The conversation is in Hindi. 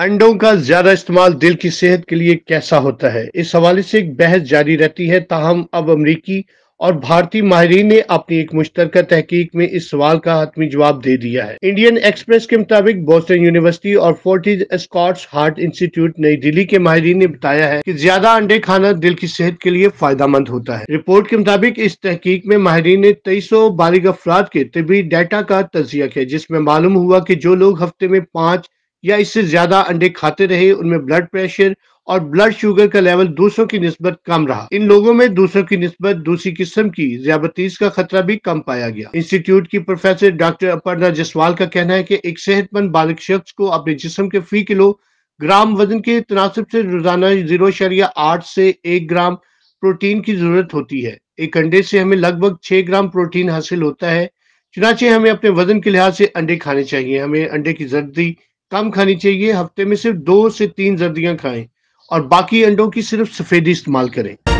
अंडों का ज्यादा इस्तेमाल दिल की सेहत के लिए कैसा होता है इस हवाले से एक बहस जारी रहती है ताहम अब अमरीकी और भारतीय माहरीन ने अपनी एक मुश्तरक तहकीक में इस सवाल का हतमी जवाब दे दिया है इंडियन एक्सप्रेस के मुताबिक बोस्टन यूनिवर्सिटी और Fortis Escorts Heart Institute Nai Delhi के माहरीन ने बताया है कि ज्यादा अंडे खाना दिल की सेहत के लिए फायदा मंद होता है रिपोर्ट के मुताबिक इस तहकीक में माहरीन ने तेईस सौ बालिग अफराद के तबी डाटा का तजिया किया जिसमें मालूम हुआ की जो लोग हफ्ते में पाँच या इससे ज्यादा अंडे खाते रहे उनमें ब्लड प्रेशर और ब्लड शुगर का लेवल दूसरों की नस्बत कम रहा इन लोगों में दूसरों की नस्बत दूसरी किस्म की ज्यादतीस का खतरा भी कम पाया गया इंस्टीट्यूट की प्रोफेसर डॉक्टर अपर्णा जसवाल का कहना है कि एक सेहतमंद बालक शख्स को अपने जिसम के फी किलो ग्राम वजन के तनासब से रोजाना जीरो शरिया आठ से एक ग्राम प्रोटीन की जरूरत होती है एक अंडे से हमें लगभग छह ग्राम प्रोटीन हासिल होता है चुनाचे हमें अपने वजन के लिहाज से अंडे खाने चाहिए हमें अंडे की जर्दी कम खानी चाहिए हफ्ते में सिर्फ दो से तीन जर्दियां खाएं और बाकी अंडों की सिर्फ सफेदी इस्तेमाल करें